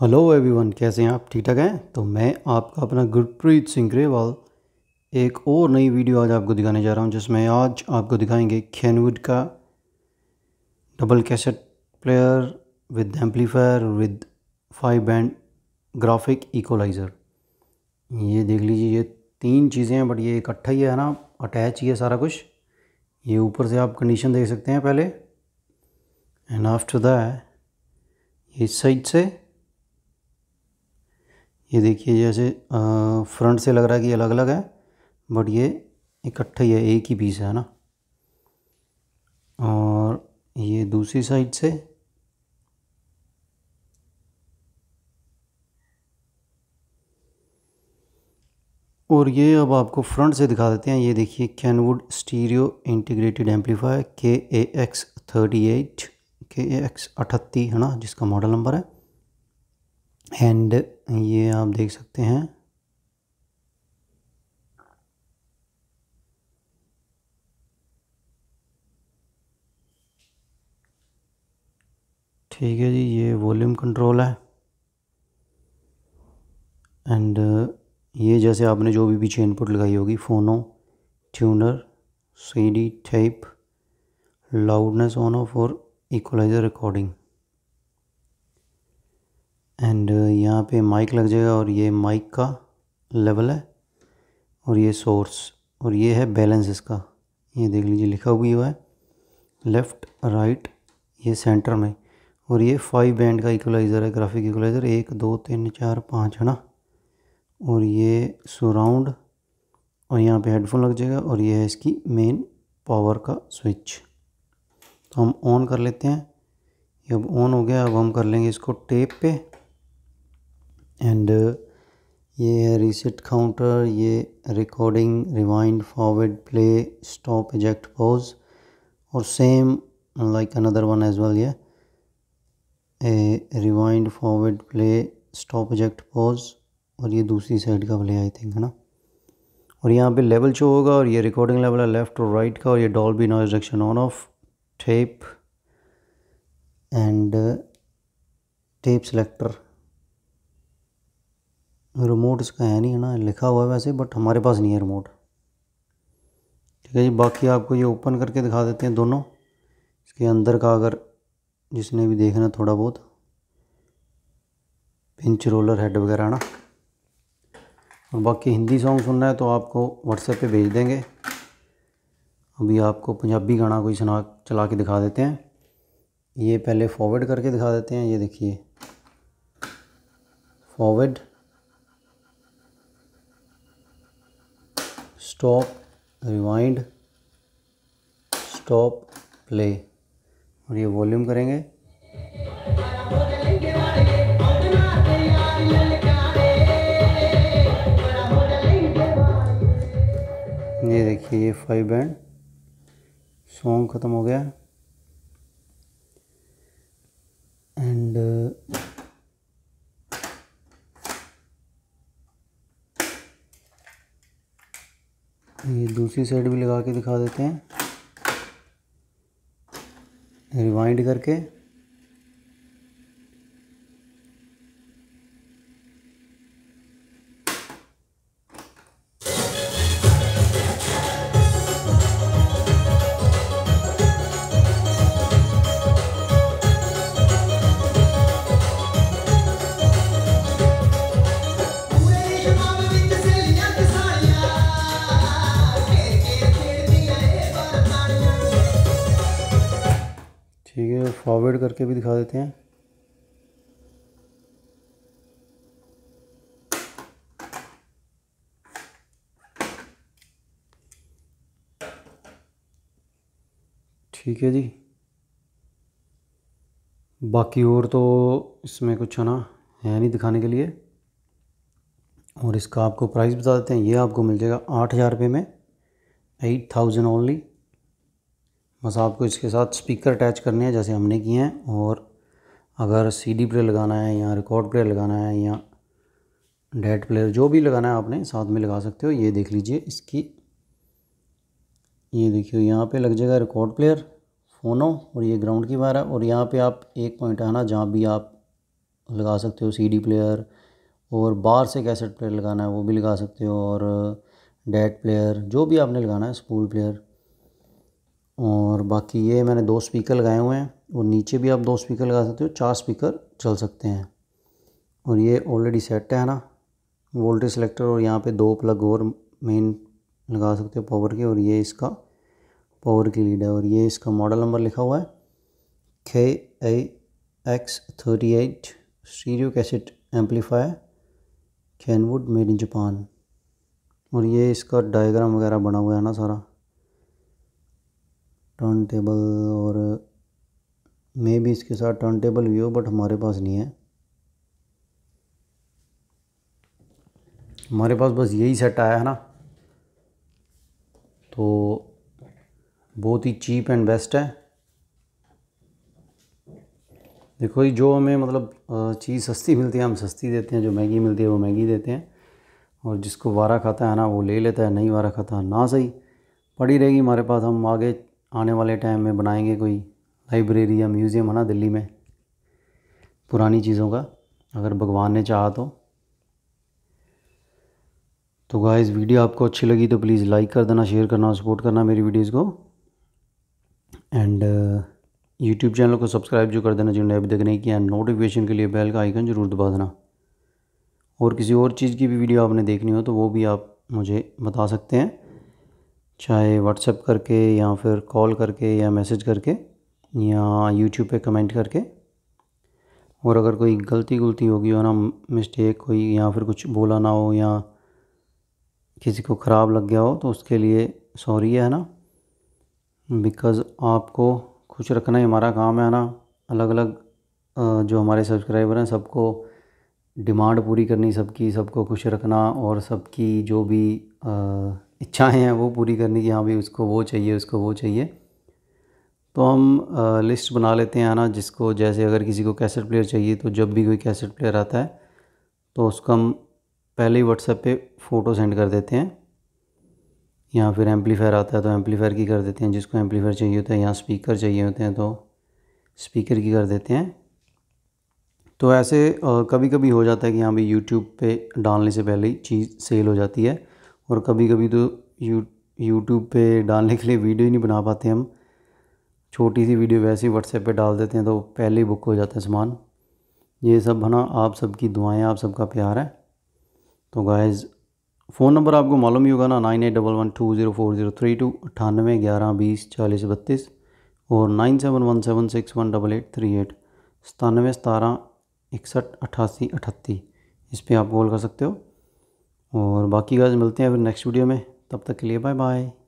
hello everyone कैसे हैं आप ठीक ठाक हैं तो मैं आपका अपना गुरप्रीत सिंह ग्रेवाल एक और नई वीडियो आज आपको दिखाने जा रहा हूं जिसमें आज आपको दिखाएंगे कैनवुड का double cassette player with amplifier with five band graphic equalizer ये देख लीजिए ये तीन चीज़ें हैं बट ये इकट्ठा ही है ना अटैच ही है सारा कुछ ये ऊपर से आप कंडीशन देख सकते हैं पहले एंड आफ्टर दैट ये साइड से ये देखिए जैसे फ्रंट से लग रहा है कि अलग अलग है बट ये इकट्ठा ही है एक ही पीस है ना और ये दूसरी साइड से और ये अब आपको फ्रंट से दिखा देते हैं ये देखिए कैनवुड स्टीरियो इंटीग्रेटेड एम्पलीफायर के ए एक्स थर्टी एट के ए एक्स अठत्ती है ना जिसका मॉडल नंबर है एंड ये आप देख सकते हैं ठीक है जी ये वॉल्यूम कंट्रोल है एंड ये जैसे आपने जो भी पीछे इनपुट लगाई होगी phono tuner CD tape loudness on off और इक्वलाइजर रिकॉर्डिंग एंड uh, यहाँ पे माइक लग जाएगा और ये माइक का लेवल है और ये सोर्स और ये है बैलेंस इसका ये देख लीजिए लिखा हुआ हुआ है लेफ़्ट राइट ये सेंटर में और ये फाइव बैंड का इक्वलाइज़र है ग्राफिक इक्वलाइज़र एक दो तीन चार पाँच है ना और ये सराउंड और यहाँ पे हेडफोन लग जाएगा और ये है इसकी मेन पावर का स्विच तो हम ऑन कर लेते हैं ये अब ऑन हो गया अब हम कर लेंगे इसको टेप पे एंड uh, ये है रीसेट काउंटर ये recording rewind forward play stop eject pause और same like another one as well ये rewind forward play stop eject pause और ये दूसरी साइड का प्ले आई थिंक है ना और यहाँ पे लेवल शो होगा और ये रिकॉर्डिंग लेवल है लेफ़्ट और राइट का और ये Dolby noise reduction on off tape and tape selector remote इसका है नहीं है ना लिखा हुआ है वैसे बट हमारे पास नहीं है रिमोट ठीक है जी बाकी आपको ये ओपन करके दिखा देते हैं दोनों इसके अंदर का अगर जिसने भी देखना थोड़ा बहुत पिंच रोलर हेड वगैरह ना और बाकी हिंदी सॉन्ग सुनना है तो आपको व्हाट्सएप पे भेज देंगे अभी आपको पंजाबी गाना कोई सुना चला के दिखा देते हैं ये पहले फॉरवर्ड करके दिखा देते हैं ये देखिए forward stop rewind stop play और ये वॉल्यूम करेंगे ये देखिए ये फाइव बैंड सॉन्ग ख़त्म हो गया एंड ये दूसरी साइड भी लगा के दिखा देते हैं रिवाइंड करके फॉरवर्ड करके भी दिखा देते हैं ठीक है जी बाकी और तो इसमें कुछ है ना है नहीं दिखाने के लिए और इसका आपको प्राइस बता देते हैं ये आपको मिल जाएगा आठ हज़ार रुपये में एट थाउजेंड ओनली बस आपको इसके साथ स्पीकर अटैच करने हैं जैसे हमने किए हैं और अगर सीडी प्लेयर लगाना है या रिकॉर्ड प्लेयर लगाना है या डेट प्लेयर जो भी लगाना है आपने साथ में लगा सकते हो ये देख लीजिए इसकी ये देखिए यहाँ पे लग जाएगा रिकॉर्ड प्लेयर फोनो और ये ग्राउंड की वायर है और यहाँ पे आप एक पॉइंट आना जहाँ भी आप लगा सकते हो सीडी प्लेयर और बाहर से कैसेट प्लेयर लगाना है वो भी लगा सकते हो और डेट प्लेयर जो भी आपने लगाना है स्कूल प्लेयर और बाकी ये मैंने दो स्पीकर लगाए हुए हैं और नीचे भी आप दो स्पीकर लगा सकते हो चार स्पीकर चल सकते हैं और ये ऑलरेडी सेट है ना वोल्टेज सेलेक्टर और यहाँ पे दो प्लग और मेन लगा सकते हो पावर के और ये इसका पावर की लीड है और ये इसका मॉडल नंबर लिखा हुआ है K A X thirty eight stereo cassette amplifier Kenwood made in Japan और ये इसका डायग्राम वगैरह बना हुआ है ना सारा टर्न टेबल और मे भी इसके साथ टर्न टेबल भी हो बट हमारे पास नहीं है हमारे पास बस यही सेट आया है ना तो बहुत ही चीप एंड बेस्ट है देखो जो हमें मतलब चीज़ सस्ती मिलती है हम सस्ती देते हैं जो महंगी मिलती है वो महंगी देते हैं और जिसको वारा खाता है ना वो ले लेता है नहीं वारा खाता ना सही पड़ी रहेगी हमारे पास हम आगे आने वाले टाइम में बनाएंगे कोई लाइब्रेरी या म्यूज़ियम है ना दिल्ली में पुरानी चीज़ों का अगर भगवान ने चाहा तो तो गाइस वीडियो आपको अच्छी लगी तो प्लीज़ लाइक कर देना शेयर करना और सपोर्ट करना मेरी वीडियोस को एंड यूट्यूब चैनल को सब्सक्राइब जो कर देना जिन्होंने अभी तक नहीं किया एंड नोटिफिकेशन के लिए बेल का आइकन ज़रूर दबा देना और किसी और चीज़ की भी वीडियो आपने देखनी हो तो वो भी आप मुझे बता सकते हैं चाहे व्हाट्सएप करके या फिर कॉल करके या मैसेज करके या यूट्यूब पे कमेंट करके और अगर कोई गलती गुलती होगी हो ना मिस्टेक कोई या फिर कुछ बोला ना हो या किसी को ख़राब लग गया हो तो उसके लिए सॉरी है ना बिकॉज़ आपको खुश रखना ही हमारा काम है ना अलग अलग जो हमारे सब्सक्राइबर हैं सबको डिमांड पूरी करनी सबकी सबको खुश रखना और सबकी जो भी आ, इच्छाएं हैं वो पूरी करने की हाँ भाई उसको वो चाहिए उसको वो चाहिए तो हम लिस्ट बना लेते हैं ना जिसको जैसे अगर किसी को कैसेट प्लेयर चाहिए तो जब भी कोई कैसेट प्लेयर आता है तो उसको हम पहले ही व्हाट्सएप पे फ़ोटो सेंड कर देते हैं या फिर एम्पलीफायर आता है तो एम्पलीफायर की कर देते हैं जिसको एम्पलीफायर चाहिए होता है यहाँ स्पीकर चाहिए होते हैं तो स्पीकर की कर देते हैं तो ऐसे कभी कभी हो जाता है कि यहाँ भी यूट्यूब पे डालने से पहले ही चीज़ सेल हो जाती है और कभी कभी तो यू यूट्यूब पर डालने के लिए वीडियो ही नहीं बना पाते हम छोटी सी वीडियो वैसे ही व्हाट्सएप पे डाल देते हैं तो पहले ही बुक हो जाता है सामान ये सब है ना आप सबकी दुआएं आप सबका प्यार है तो गायज़ फ़ोन नंबर आपको मालूम ही होगा ना nine eight double one two zero four zero three two अट्ठानवे ग्यारह बीस चालीस बत्तीस और nine seven one seven six one double eight three eight सतानवे सतारह इकसठ अट्ठासी अठत्ती इस पर आप कॉल कर सकते हो और बाकी गाज मिलते हैं फिर नेक्स्ट वीडियो में तब तक के लिए बाय बाय